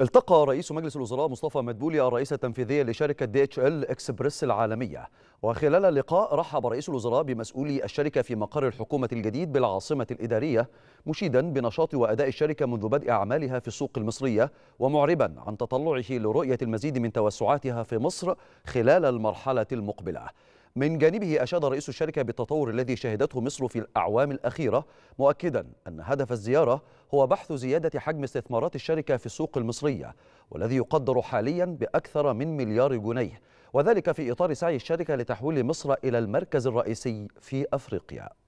التقى رئيس مجلس الوزراء مصطفى مدبولي الرئيس التنفيذي لشركة دي اتش ال اكسبريس العالمية وخلال اللقاء رحب رئيس الوزراء بمسؤولي الشركة في مقر الحكومة الجديد بالعاصمة الإدارية مشيدا بنشاط وأداء الشركة منذ بدء أعمالها في السوق المصرية ومعربا عن تطلعه لرؤية المزيد من توسعاتها في مصر خلال المرحلة المقبلة من جانبه أشاد رئيس الشركة بالتطور الذي شهدته مصر في الأعوام الأخيرة مؤكدا أن هدف الزيارة هو بحث زيادة حجم استثمارات الشركة في السوق المصرية والذي يقدر حاليا بأكثر من مليار جنيه وذلك في إطار سعي الشركة لتحويل مصر إلى المركز الرئيسي في أفريقيا